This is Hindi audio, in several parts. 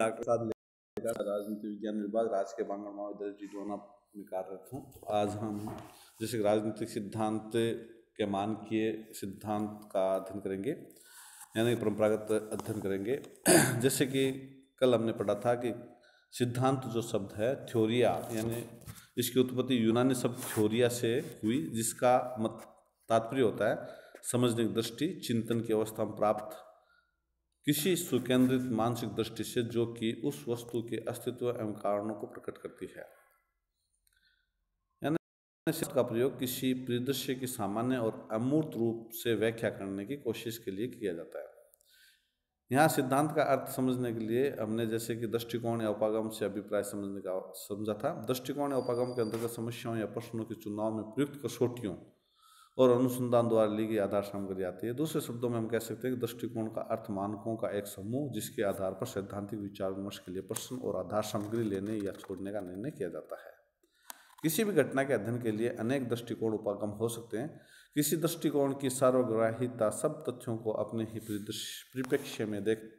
डॉक्टर साहब लेकर राजनीति विज्ञान विभाग राजकीय बांगड़ महाविद्यालय जीडोना में कार्यरत तो हूँ आज हम जैसे राजनीतिक सिद्धांत के मान किए सिद्धांत का अध्ययन करेंगे यानी परंपरागत अध्ययन करेंगे जैसे कि कल हमने पढ़ा था कि सिद्धांत जो शब्द है थ्योरिया यानी इसकी उत्पत्ति यूनानी शब्द थ्योरिया से हुई जिसका मत तात्पर्य होता है समझने की दृष्टि चिंतन की अवस्था में प्राप्त किसी सुकेंद्रित मानसिक दृष्टि से जो कि उस वस्तु के अस्तित्व एवं कारणों को प्रकट करती है यानी का प्रयोग किसी परिदृश्य की सामान्य और अमूर्त रूप से व्याख्या करने की कोशिश के लिए किया जाता है यहाँ सिद्धांत का अर्थ समझने के लिए हमने जैसे कि दृष्टिकोण या उपागम से अभिप्राय समझने का समझा था दृष्टिकोण या उपागम के अंतर्गत समस्याओं या प्रश्नों के चुनाव में प्रयुक्त कसौटियों और अनुसंधान द्वारा ली गई आधार सामग्री आती है दूसरे शब्दों में हम कह सकते हैं कि दृष्टिकोण का अर्थ मानकों का एक समूह जिसके आधार पर सैद्धांतिक विचार विमर्श के लिए प्रश्न और आधार सामग्री लेने या छोड़ने का निर्णय किया जाता है किसी भी घटना के अध्ययन के लिए अनेक दृष्टिकोण उपागम हो सकते हैं किसी दृष्टिकोण की सार्वग्राहिता सब तथ्यों को अपने ही परिप्रेक्ष्य में देख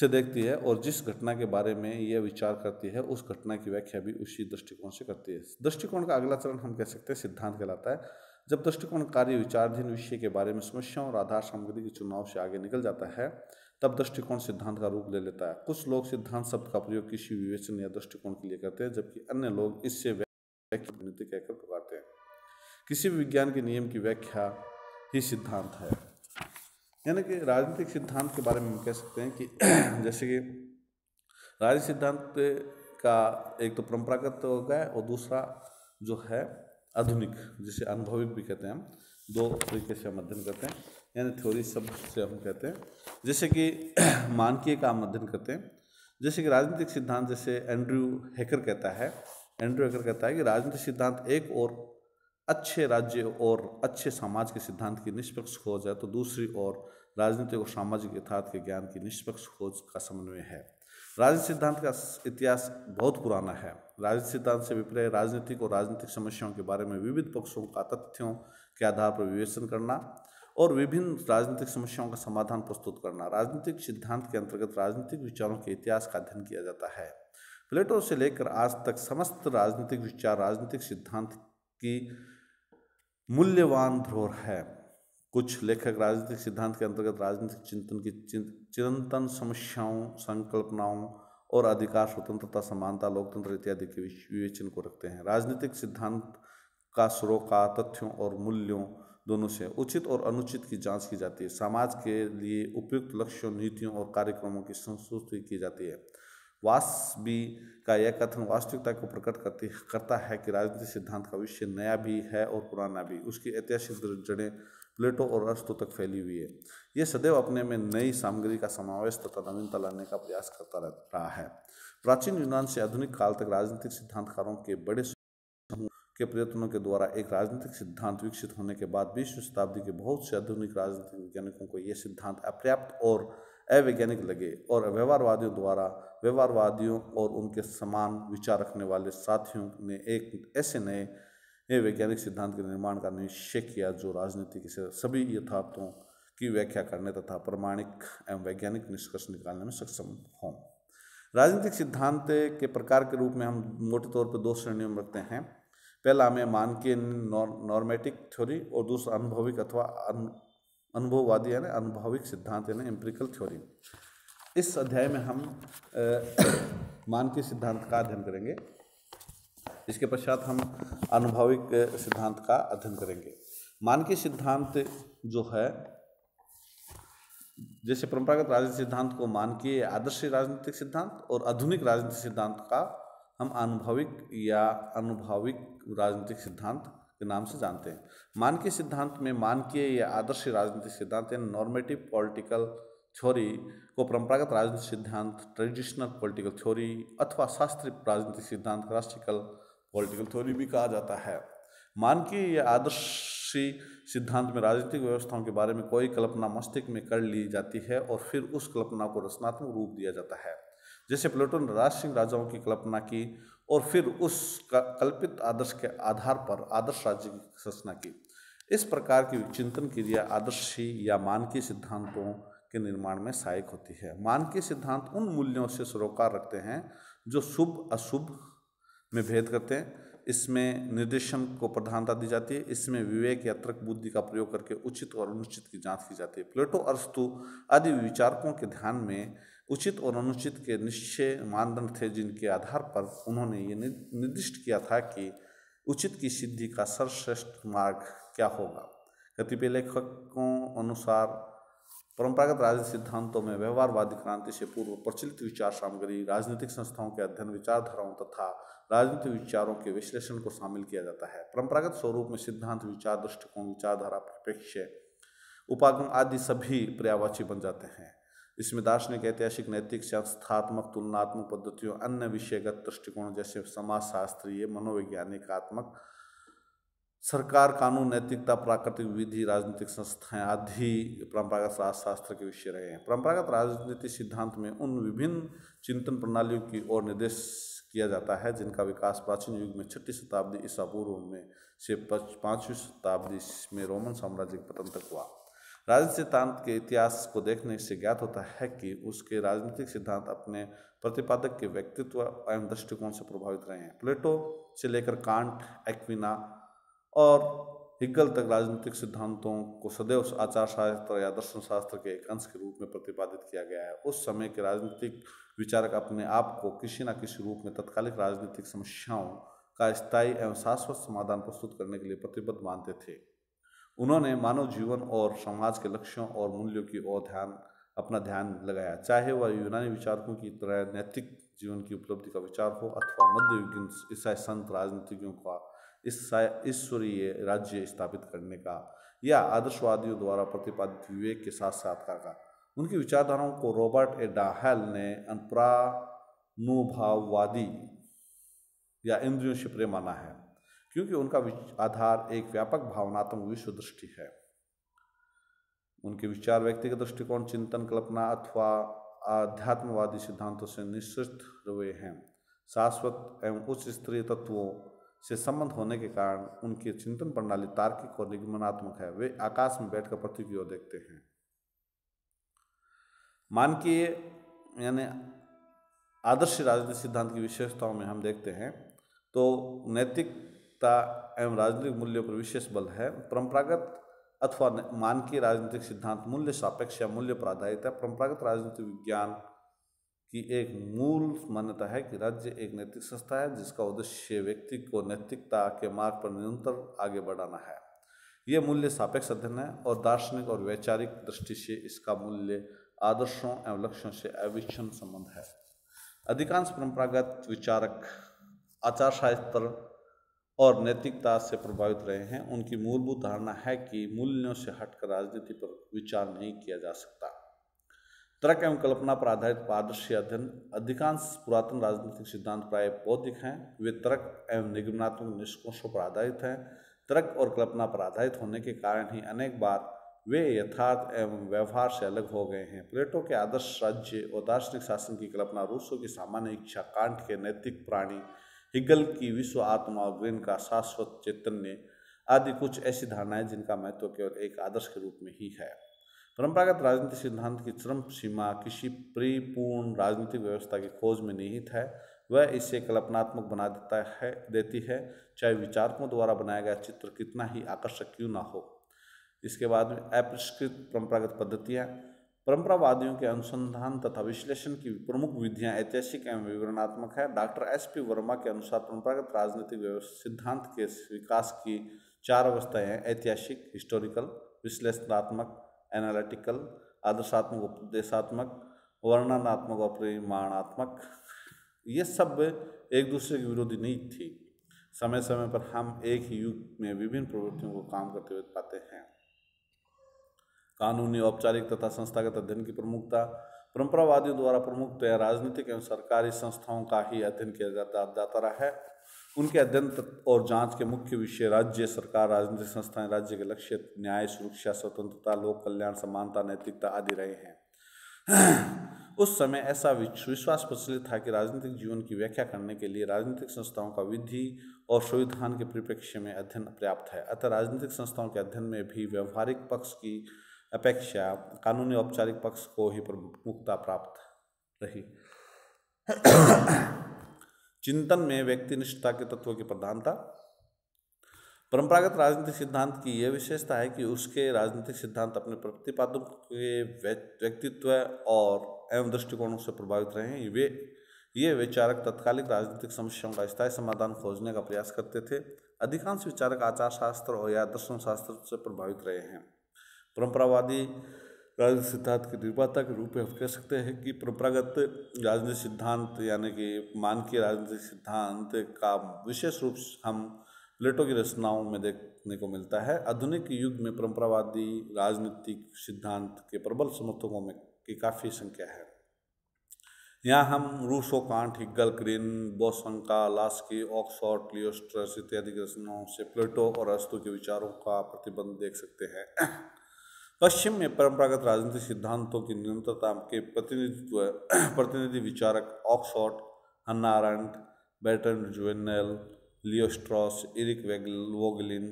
से देखती है और जिस घटना के बारे में यह विचार करती है उस घटना की व्याख्या भी उसी दृष्टिकोण से करती है दृष्टिकोण का अगला चरण हम कह सकते हैं सिद्धांत कहलाता है जब दृष्टिकोण कार्य विचारधीन विषय के बारे में समस्याओं और आधार सामग्री के चुनाव से आगे निकल जाता है तब दृष्टिकोण सिद्धांत का रूप ले लेता है कुछ लोग सिद्धांत शब्द का प्रयोग किसी विवेचन या दृष्टिकोण के लिए करते हैं जबकि अन्य लोग इससे नीति कहकर पुकारते हैं किसी भी विज्ञान के नियम की व्याख्या ही सिद्धांत है यानी कि राजनीतिक सिद्धांत के बारे में हम कह सकते हैं कि जैसे कि राजनीतिक सिद्धांत का एक तो परंपरागत हो गया और दूसरा जो है आधुनिक जिसे अनुभविक भी कहते हैं हम दो तरीके से हम अध्ययन करते हैं यानी थ्योरी शब्द से हम कहते हैं जैसे कि मानकीय का हम अध्ययन करते हैं जैसे कि राजनीतिक सिद्धांत जैसे एंड्रयू हैकर कहता है एंड्रयू हैकर कहता है कि राजनीतिक सिद्धांत एक और अच्छे राज्य और अच्छे समाज के सिद्धांत की निष्पक्ष खोज है तो दूसरी ओर राजनीतिक और सामाजिक यथार्थ के ज्ञान की निष्पक्ष खोज का समन्वय है राजनीतिक सिद्धांत का इतिहास बहुत पुराना है राजनीति सिद्धांत से विपरीत राजनीतिक और राजनीतिक समस्याओं के बारे में विविध पक्षों का तथ्यों के आधार पर विवेचन करना और विभिन्न राजनीतिक समस्याओं का समाधान प्रस्तुत करना राजनीतिक सिद्धांत के अंतर्गत राजनीतिक विचारों के इतिहास का अध्ययन किया जाता है प्लेटो से लेकर आज तक समस्त राजनीतिक विचार राजनीतिक सिद्धांत की मूल्यवान धरोहर है कुछ लेखक राजनीतिक सिद्धांत के अंतर्गत राजनीतिक चिंतन की चिरंतन समस्याओं संकल्पनाओं और अधिकार स्वतंत्रता समानता लोकतंत्र इत्यादि के विवेचन को रखते हैं राजनीतिक सिद्धांत का सरोकार तथ्यों और मूल्यों दोनों से उचित और अनुचित की जांच की जाती है समाज के लिए उपयुक्त लक्ष्यों नीतियों और कार्यक्रमों की संस्तुति की जाती है वास्वी का यह कथन वास्तविकता को प्रकट करती करता है कि राजनीतिक सिद्धांत का विषय नया भी है और पुराना भी उसकी ऐतिहासिक जड़ें प्लेटो और अरस्तों तक फैली हुई है ये सदैव अपने में नई सामग्री का समावेश तथा नवीनता लाने का प्रयास करता रहा है प्राचीन यूनान से आधुनिक काल तक राजनीतिक सिद्धांतकारों के बड़े समूह के प्रयत्नों के द्वारा एक राजनीतिक सिद्धांत विकसित होने के बाद बीसवीं शताब्दी के बहुत से आधुनिक राजनीतिक वैज्ञानिकों को ये सिद्धांत अपर्याप्त और अवैज्ञानिक लगे और व्यवहारवादियों द्वारा व्यवहारवादियों और उनके समान विचार रखने वाले साथियों ने एक ऐसे नए ये वैज्ञानिक सिद्धांत के निर्माण का निश्चय किया जो राजनीति के सभी यथार्थों की व्याख्या करने तथा प्रमाणिक एवं वैज्ञानिक निष्कर्ष निकालने में सक्षम हों राजनीतिक सिद्धांत के प्रकार के रूप में हम मोटे तौर पर दो श्रेणियों में रखते हैं पहला हमें के नॉर्मेटिक थ्योरी और दूसरा अनुभविक अथवा अनुभववादी यानी अनुभविक सिद्धांत यानी एम्प्रिकल थ्योरी इस अध्याय में हम मानकीय सिद्धांत का अध्ययन करेंगे इसके पश्चात हम अनुभाविक सिद्धांत का अध्ययन करेंगे मानकी सिद्धांत जो है जैसे परंपरागत राजनीतिक सिद्धांत को मानकीय आदर्श राजनीतिक सिद्धांत और आधुनिक राजनीतिक सिद्धांत का हम अनुभविक या अनुभाविक राजनीतिक सिद्धांत के नाम से जानते हैं मानकीय सिद्धांत में मानकीय या आदर्श राजनीतिक सिद्धांत यानी नॉर्मेटिव पॉलिटिकल थ्योरी को परंपरागत राजनीतिक सिद्धांत ट्रेडिशनल पॉलिटिकल थ्योरी अथवा शास्त्रीय राजनीतिक सिद्धांत क्लासिकल पॉलिटिकल थ्योरी भी कहा जाता है के या आदर्शी सिद्धांत में राजनीतिक व्यवस्थाओं के बारे में कोई कल्पना मस्तिष्क में कर ली जाती है और फिर उस कल्पना को रचनात्मक रूप दिया जाता है जैसे प्लेटो ने राज सिंह राजाओं की कल्पना की और फिर उस कल्पित आदर्श के आधार पर आदर्श राज्य की रचना की इस प्रकार की चिंतन क्रिया आदर्शी या मानकी सिद्धांतों के निर्माण में सहायक होती है मानकीय सिद्धांत उन मूल्यों से सरोकार रखते हैं जो शुभ अशुभ में भेद करते हैं इसमें निर्देशन को प्रधानता दी जाती है इसमें विवेक या तर्क बुद्धि का प्रयोग करके उचित और अनुचित की जांच की जाती है प्लेटो अरस्तु आदि विचारकों के ध्यान में उचित और अनुचित के निश्चय मानदंड थे जिनके आधार पर उन्होंने ये निर्दिष्ट किया था कि उचित की सिद्धि का सर्वश्रेष्ठ मार्ग क्या होगा कतिपय लेखकों अनुसार परंपरागत राजनीति सिद्धांतों में व्यवहारवादी क्रांति से पूर्व प्रचलित विचार सामग्री राजनीतिक संस्थाओं के अध्ययन विचारधाराओं तथा राजनीतिक विचारों के विश्लेषण को शामिल किया जाता है परंपरागत स्वरूप में सिद्धांत विचार दृष्टिकोण विचारधारा परिप्रेक्ष्य उपागम आदि सभी पर्यावाची बन जाते हैं इसमें दार्शनिक ऐतिहासिक नैतिक संस्थात्मक तुलनात्मक पद्धतियों अन्य विषयगत दृष्टिकोण जैसे समाजशास्त्रीय मनोवैज्ञानिक आत्मक सरकार कानून नैतिकता प्राकृतिक विधि राजनीतिक संस्थाएं आदि परंपरागत राजशास्त्र के विषय रहे हैं परंपरागत राजनीति सिद्धांत में उन विभिन्न चिंतन प्रणालियों की ओर निर्देश किया जाता है जिनका विकास प्राचीन युग में छठी शताब्दी ईसा पूर्व में से पाँचवीं शताब्दी में रोमन साम्राज्य के पतन तक हुआ राजनीतिक सिद्धांत के इतिहास को देखने से ज्ञात होता है कि उसके राजनीतिक सिद्धांत अपने प्रतिपादक के व्यक्तित्व एवं दृष्टिकोण से प्रभावित रहे हैं प्लेटो से लेकर कांट एक्विना और हिग्गल तक राजनीतिक सिद्धांतों को सदैव आचार शास्त्र या दर्शन शास्त्र के एक अंश के रूप में प्रतिपादित किया गया है उस समय के राजनीतिक विचारक अपने आप को किसी न किसी रूप में तत्कालिक राजनीतिक समस्याओं का स्थायी एवं शाश्वत समाधान प्रस्तुत करने के लिए प्रतिबद्ध मानते थे उन्होंने मानव जीवन और समाज के लक्ष्यों और मूल्यों की ओर ध्यान अपना ध्यान लगाया चाहे वह यूनानी विचारकों की तरह नैतिक जीवन की उपलब्धि का विचार हो अथवा मध्ययुगीन ईसाई संत राजनीतिज्ञों का इस ईश्वरीय राज्य स्थापित करने का या आदर्शवादियों द्वारा प्रतिपादित विवेक के साथ साथ का उनकी विचारधाराओं को रॉबर्ट ए डाहल ने अनुप्रानुभाववादी या इंद्रियों शिप्रे माना है क्योंकि उनका आधार एक व्यापक भावनात्मक विश्व दृष्टि है उनके विचार व्यक्तिगत दृष्टिकोण चिंतन कल्पना अथवा आध्यात्मवादी सिद्धांतों से निश्चित हुए हैं शाश्वत एवं उच्च स्तरीय तत्वों से संबंध होने के कारण उनकी चिंतन प्रणाली तार्किक और निगमनात्मक है वे आकाश में बैठकर पृथ्वी की ओर देखते हैं मानकीय यानी आदर्श राजनीतिक सिद्धांत की विशेषताओं में हम देखते हैं तो नैतिकता एवं राजनीतिक मूल्यों पर विशेष बल है परंपरागत अथवा मानकीय राजनीतिक सिद्धांत मूल्य सापेक्ष या मूल्य पर आधारित है परंपरागत राजनीतिक विज्ञान की एक मूल मान्यता है कि राज्य एक नैतिक संस्था है जिसका उद्देश्य व्यक्ति को नैतिकता के मार्ग पर निरंतर आगे बढ़ाना है यह मूल्य सापेक्ष अध्ययन है और दार्शनिक और वैचारिक दृष्टि से इसका मूल्य आदर्शों एवं लक्ष्यों से अविच्छिन्न संबंध है अधिकांश परंपरागत विचारक आचार शास्त्र और नैतिकता से प्रभावित रहे हैं उनकी मूलभूत धारणा है कि मूल्यों से हटकर राजनीति पर विचार नहीं किया जा सकता तर्क एवं कल्पना पर आधारित पारदर्शी अध्ययन अधिकांश पुरातन राजनीतिक सिद्धांत प्राय बौद्धिक हैं वे तर्क एवं निगमनात्मक निष्कर्षों पर आधारित हैं तर्क और कल्पना पर आधारित होने के कारण ही अनेक बार वे यथार्थ एवं व्यवहार से अलग हो गए हैं प्लेटो के आदर्श राज्य और दार्शनिक शासन की कल्पना रूसों की सामान्य इच्छा कांट के नैतिक प्राणी हिगल की विश्व आत्मा और ग्रीन का शाश्वत चैतन्य आदि कुछ ऐसी धारणाएं जिनका महत्व केवल एक आदर्श के रूप में ही है परंपरागत राजनीति सिद्धांत की चरम सीमा किसी परिपूर्ण राजनीतिक व्यवस्था की खोज में निहित है वह इसे कल्पनात्मक बना देता है देती है चाहे विचारकों द्वारा बनाया गया चित्र कितना ही आकर्षक क्यों ना हो इसके बाद में अपरिष्कृत परंपरागत पद्धतियाँ परंपरावादियों के अनुसंधान तथा विश्लेषण की प्रमुख विधियां ऐतिहासिक एवं विवरणात्मक है डॉक्टर एस पी वर्मा के अनुसार परंपरागत राजनीतिक सिद्धांत के विकास की चार अवस्थाएं ऐतिहासिक हिस्टोरिकल विश्लेषणात्मक एनालिटिकल आदर्शात्मक उपदेशात्मक वर्णनात्मक और परिमाणात्मक ये सब एक दूसरे के विरोधी नहीं थी समय समय पर हम एक ही युग में विभिन्न प्रवृत्तियों को काम करते हुए पाते हैं कानूनी औपचारिक तथा संस्थागत अध्ययन की प्रमुखता परंपरावादियों द्वारा प्रमुख राजनीतिक एवं सरकारी संस्थाओं का ही अध्ययन किया जाता जाता रहा है उनके अध्ययन और जांच के मुख्य विषय राज्य सरकार राजनीतिक संस्थाएं राज्य के लक्ष्य न्याय सुरक्षा स्वतंत्रता लोक कल्याण समानता नैतिकता आदि रहे हैं उस समय ऐसा विश्वास प्रचलित था कि राजनीतिक जीवन की व्याख्या करने के लिए राजनीतिक संस्थाओं का विधि और संविधान के परिप्रेक्ष्य में अध्ययन पर्याप्त है अतः राजनीतिक संस्थाओं के अध्ययन में भी व्यवहारिक पक्ष की अपेक्षा कानूनी औपचारिक पक्ष को ही प्रमुखता प्राप्त रही चिंतन में व्यक्ति निष्ठता के तत्व की प्रधानता परंपरागत राजनीतिक सिद्धांत की यह विशेषता है कि उसके राजनीतिक सिद्धांत अपने प्रतिपादक के व्यक्तित्व और एवं दृष्टिकोणों से प्रभावित रहे हैं वे ये विचारक तत्कालिक राजनीतिक समस्याओं का स्थायी समाधान खोजने का प्रयास करते थे अधिकांश विचारक आचार शास्त्र और या दर्शन शास्त्र से प्रभावित रहे हैं परंपरावादी राजनीति सिद्धांत के निर्माता के रूप में हम कह सकते हैं कि परंपरागत राजनीतिक सिद्धांत यानी कि मानकीय राजनीतिक सिद्धांत का विशेष रूप से हम प्लेटो की रचनाओं में देखने को मिलता है आधुनिक युग में परंपरावादी राजनीतिक सिद्धांत के प्रबल समर्थकों में की काफ़ी संख्या है यहाँ हम Rousseau Kant Hegel Green Bosanquet Laski Oxford Leo Strauss इत्यादि की रचनाओं से प्लेटो और अस्तु के विचारों का प्रतिबंध देख सकते हैं पश्चिम में परंपरागत राजनीतिक सिद्धांतों की निरंतरता के प्रतिनिधित्व प्रतिनिधि विचारक ऑक्सफोर्ड हन्ना आरंट बैटन जुवेनल लियोस्ट्रॉस इरिक वोगलिन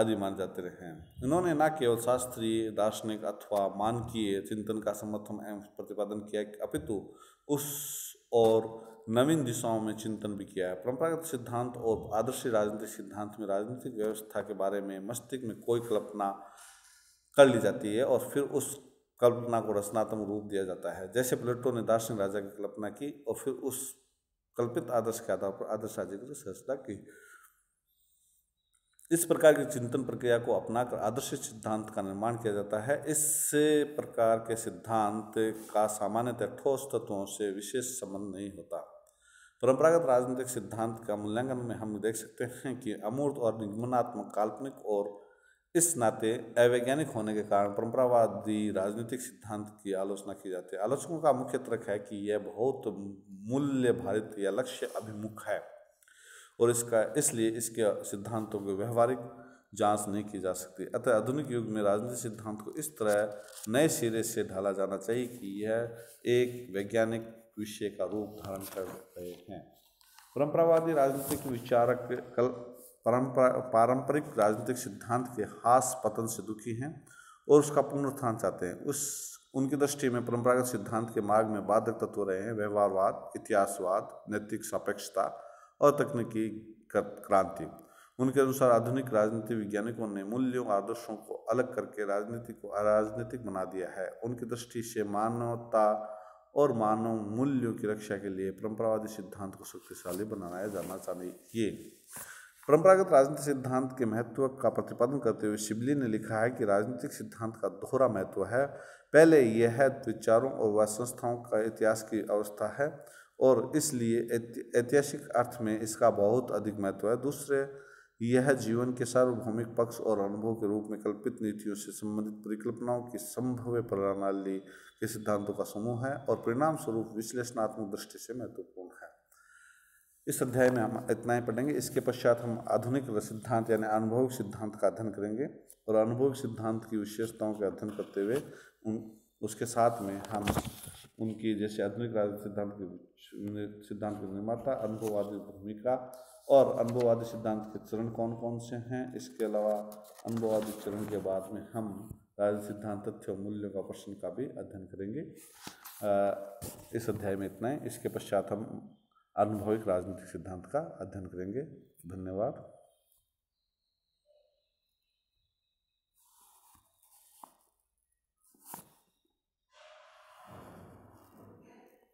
आदि मान जाते रहे हैं इन्होंने न केवल शास्त्रीय दार्शनिक अथवा मानकीय चिंतन का समर्थन एवं प्रतिपादन किया अपितु उस और नवीन दिशाओं में चिंतन भी किया है परंपरागत सिद्धांत और आदर्श राजनीतिक सिद्धांत में राजनीतिक व्यवस्था के बारे में मस्तिष्क में कोई कल्पना कर ली जाती है और फिर उस कल्पना को रचनात्मक रूप दिया जाता है जैसे प्लेटो ने दार्शनिक राजा की कल्पना की और फिर उस कल्पित आदर्श के आधार पर आदर्श राज्य की सहजता की इस प्रकार की चिंतन प्रक्रिया को अपनाकर आदर्श सिद्धांत का निर्माण किया जाता है इस प्रकार के सिद्धांत का सामान्यतः ठोस तत्वों से विशेष संबंध नहीं होता परंपरागत राजनीतिक सिद्धांत का मूल्यांकन में हम देख सकते हैं कि अमूर्त और निगमनात्मक काल्पनिक और इस नाते अवैज्ञानिक होने के कारण परंपरावादी राजनीतिक सिद्धांत की आलोचना की जाती है आलोचकों का मुख्य तर्क है कि यह बहुत मूल्य भारित या लक्ष्य अभिमुख है और इसका इसलिए इसके सिद्धांतों की व्यवहारिक जांच नहीं की जा सकती अतः आधुनिक युग में राजनीतिक सिद्धांत को इस तरह नए सिरे से ढाला जाना चाहिए कि यह एक वैज्ञानिक विषय का रूप धारण कर रहे हैं परंपरावादी राजनीतिक विचारक कल परंपरा पारंपरिक राजनीतिक सिद्धांत के हास पतन से दुखी हैं और उसका पुनरुत्थान चाहते हैं उस उनकी दृष्टि में परंपरागत सिद्धांत के मार्ग में बाधक तत्व रहे हैं व्यवहारवाद इतिहासवाद नैतिक सापेक्षता और तकनीकी क्रांति उनके अनुसार आधुनिक राजनीति वैज्ञानिकों ने मूल्यों आदर्शों को अलग करके राजनीति को अराजनीतिक बना दिया है उनकी दृष्टि से मानवता और मानव मूल्यों की रक्षा के लिए परंपरावादी सिद्धांत को शक्तिशाली बनाया जाना चाहिए परंपरागत राजनीतिक सिद्धांत के महत्व का प्रतिपादन करते हुए शिबली ने लिखा है कि राजनीतिक सिद्धांत का दोहरा महत्व है पहले यह विचारों और व संस्थाओं का इतिहास की अवस्था है और इसलिए ऐतिहासिक अर्थ में इसका बहुत अधिक महत्व है दूसरे यह जीवन के सार्वभौमिक पक्ष और अनुभव के रूप में कल्पित नीतियों से संबंधित परिकल्पनाओं की संभव प्रणाली के सिद्धांतों का समूह है और परिणाम स्वरूप विश्लेषणात्मक दृष्टि से महत्वपूर्ण इस अध्याय में हम इतना ही पढ़ेंगे इसके पश्चात हम आधुनिक सिद्धांत यानी अनुभविक सिद्धांत का अध्ययन करेंगे और अनुभविक सिद्धांत की विशेषताओं का अध्ययन करते हुए उन उसके साथ में हम उनकी जैसे आधुनिक राजनीतिक सिद्धांत की सिद्धांत की निर्माता अनुभववादी भूमिका और अनुभववादी सिद्धांत के चरण कौन कौन से हैं इसके अलावा अनुभववादी चरण के बाद में हम राजनीतिक सिद्धांत तथ्य और मूल्यों का प्रश्न का भी अध्ययन करेंगे इस अध्याय में इतना है इसके पश्चात हम अनुभविक राजनीतिक सिद्धांत का अध्ययन करेंगे धन्यवाद